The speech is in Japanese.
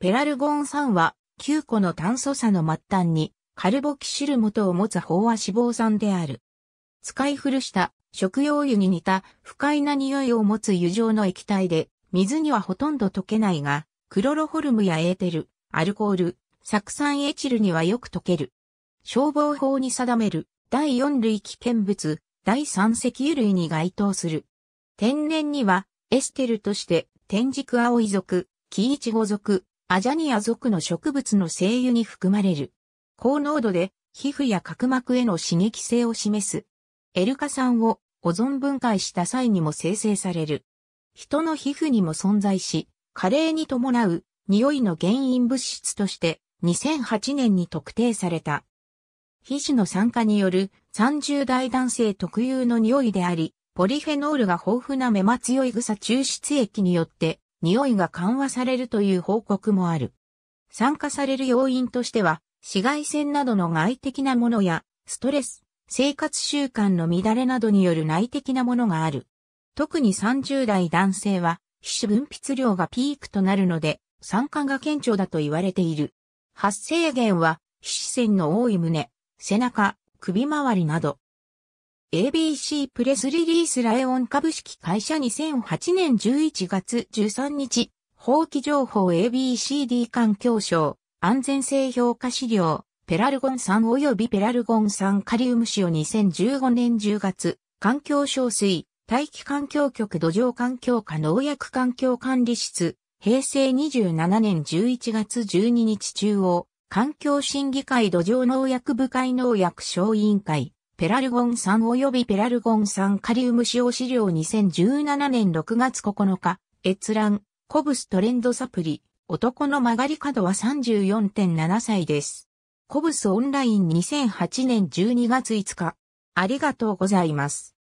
ペラルゴン酸は9個の炭素差の末端にカルボキシル元を持つ飽和脂肪酸である。使い古した食用油に似た不快な匂いを持つ油状の液体で水にはほとんど溶けないが、クロロホルムやエーテル、アルコール、酢酸エチルにはよく溶ける。消防法に定める第4類危険物、第3石油類に該当する。天然にはエステルとして天竺青い属、キイチゴ属、アジャニア属の植物の精油に含まれる。高濃度で皮膚や角膜への刺激性を示す。エルカ酸をオゾン分解した際にも生成される。人の皮膚にも存在し、加齢に伴う匂いの原因物質として2008年に特定された。皮脂の酸化による30代男性特有の匂いであり、ポリフェノールが豊富な目マ強い草抽出液によって匂いが緩和されるという報告もある。酸化される要因としては、紫外線などの外的なものや、ストレス、生活習慣の乱れなどによる内的なものがある。特に30代男性は、皮脂分泌量がピークとなるので、酸化が顕著だと言われている。発生源は、皮脂腺の多い胸、背中、首周りなど、ABC プレスリリースライオン株式会社2008年11月13日、法規情報 ABCD 環境省、安全性評価資料、ペラルゴン酸及びペラルゴン酸カリウム塩2015年10月、環境省水、大気環境局土壌環境課農薬環境管理室、平成27年11月12日中央、環境審議会土壌農薬部会農薬省委員会。ペラルゴン酸及びペラルゴン酸カリウム使用資料2017年6月9日、閲覧、コブストレンドサプリ、男の曲がり角は34.7歳です。コブスオンライン2008年12月5日。ありがとうございます。